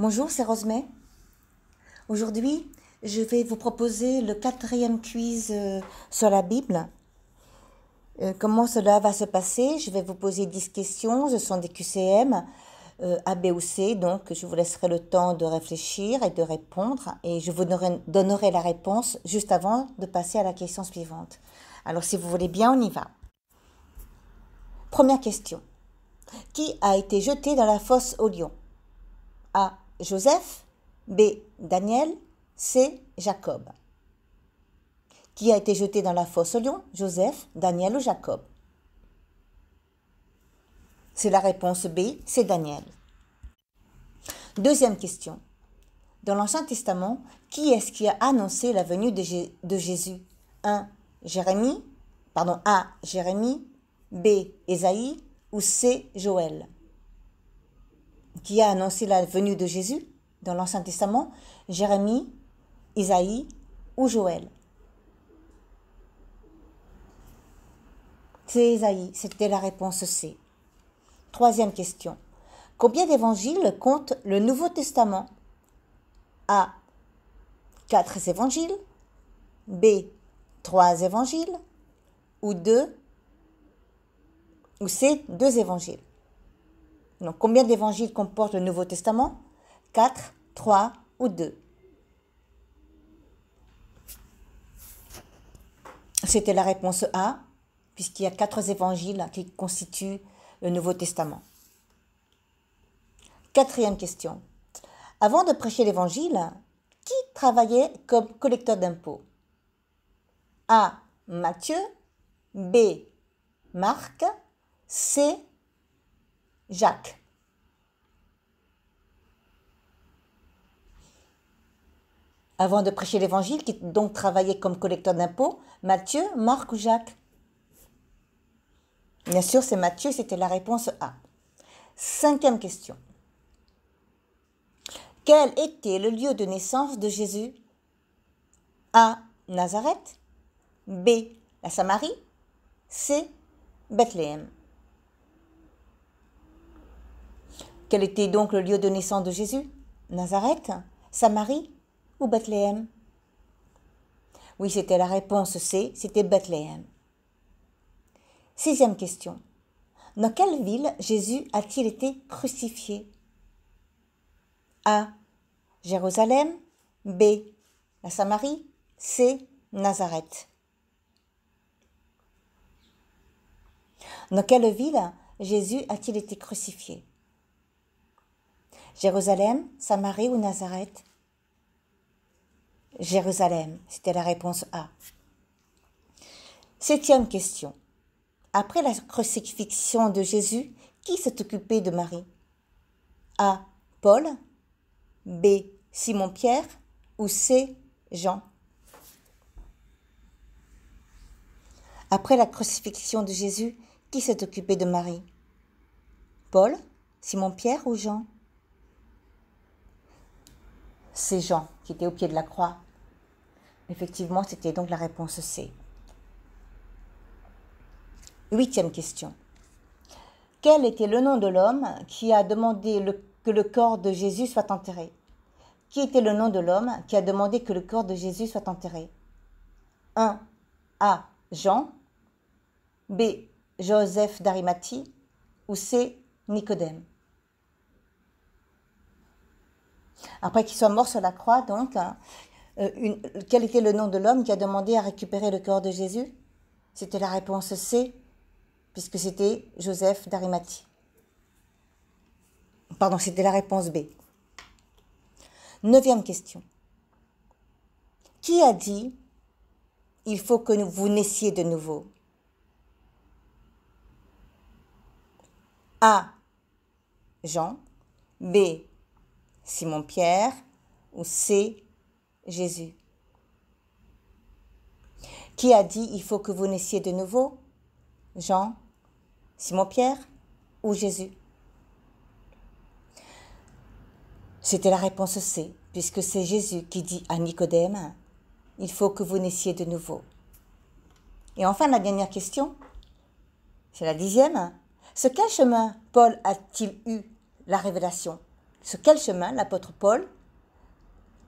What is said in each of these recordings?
Bonjour, c'est Rosemay. Aujourd'hui, je vais vous proposer le quatrième quiz euh, sur la Bible. Euh, comment cela va se passer Je vais vous poser 10 questions. Ce sont des QCM euh, A, B ou C. Donc, je vous laisserai le temps de réfléchir et de répondre. Et je vous donnerai la réponse juste avant de passer à la question suivante. Alors, si vous voulez bien, on y va. Première question. Qui a été jeté dans la fosse au lion A. Joseph, B. Daniel, C. Jacob. Qui a été jeté dans la fosse au lion Joseph, Daniel ou Jacob C'est la réponse B, c'est Daniel. Deuxième question. Dans l'Ancien Testament, qui est-ce qui a annoncé la venue de, Jésus 1. Jérémie, pardon, A. Jérémie, B. Ésaïe ou C. Joël qui a annoncé la venue de Jésus dans l'Ancien Testament, Jérémie, Isaïe ou Joël. C'est Isaïe, c'était la réponse C. Troisième question. Combien d'évangiles compte le Nouveau Testament A. Quatre évangiles. B. Trois évangiles. Ou deux Ou C. Deux évangiles. Donc, combien d'évangiles comporte le Nouveau Testament 4, 3 ou 2 C'était la réponse A, puisqu'il y a quatre évangiles qui constituent le Nouveau Testament. Quatrième question. Avant de prêcher l'évangile, qui travaillait comme collecteur d'impôts A. Matthieu. B. Marc. C. Jacques. Avant de prêcher l'évangile, qui donc travaillait comme collecteur d'impôts, Matthieu, Marc ou Jacques Bien sûr, c'est Matthieu, c'était la réponse A. Cinquième question. Quel était le lieu de naissance de Jésus A. Nazareth. B. La Samarie. C. Bethléem. Quel était donc le lieu de naissance de Jésus Nazareth Samarie Ou Bethléem Oui, c'était la réponse C, c'était Bethléem. Sixième question. Dans quelle ville Jésus a-t-il été crucifié A. Jérusalem. B. La Samarie. C. Nazareth. Dans quelle ville Jésus a-t-il été crucifié Jérusalem, Samarie ou Nazareth Jérusalem, c'était la réponse A. Septième question. Après la crucifixion de Jésus, qui s'est occupé de Marie A. Paul B. Simon-Pierre ou C. Jean Après la crucifixion de Jésus, qui s'est occupé de Marie Paul, Simon-Pierre ou Jean ces Jean qui étaient au pied de la croix Effectivement, c'était donc la réponse C. Huitième question. Quel était le nom de l'homme qui a demandé que le corps de Jésus soit enterré Qui était le nom de l'homme qui a demandé que le corps de Jésus soit enterré 1. A. Jean. B. Joseph d'Arimathie. Ou C. Nicodème après qu'il soit mort sur la croix, donc, hein, euh, quel était le nom de l'homme qui a demandé à récupérer le corps de Jésus C'était la réponse C, puisque c'était Joseph d'Arimathie. Pardon, c'était la réponse B. Neuvième question. Qui a dit il faut que vous naissiez de nouveau A. Jean. B. Simon Pierre ou C. Jésus Qui a dit il faut que vous naissiez de nouveau Jean, Simon Pierre ou Jésus C'était la réponse C, puisque c'est Jésus qui dit à Nicodème il faut que vous naissiez de nouveau. Et enfin, la dernière question, c'est la dixième. Ce quel chemin Paul a-t-il eu la révélation sur quel chemin l'apôtre Paul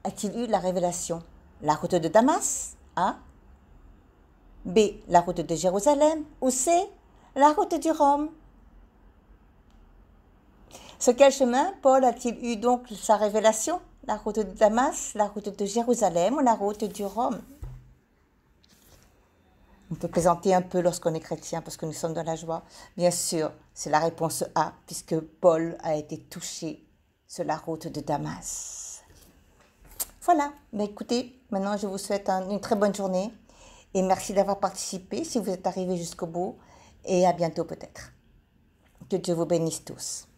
a-t-il eu la révélation La route de Damas A. B. La route de Jérusalem Ou C. La route du Rhum Sur quel chemin Paul a-t-il eu donc sa révélation La route de Damas, la route de Jérusalem ou la route du Rhum on peut plaisanter un peu lorsqu'on est chrétien parce que nous sommes dans la joie. Bien sûr, c'est la réponse A, puisque Paul a été touché sur la route de Damas. Voilà, mais écoutez, maintenant je vous souhaite une très bonne journée et merci d'avoir participé si vous êtes arrivé jusqu'au bout et à bientôt peut-être. Que Dieu vous bénisse tous.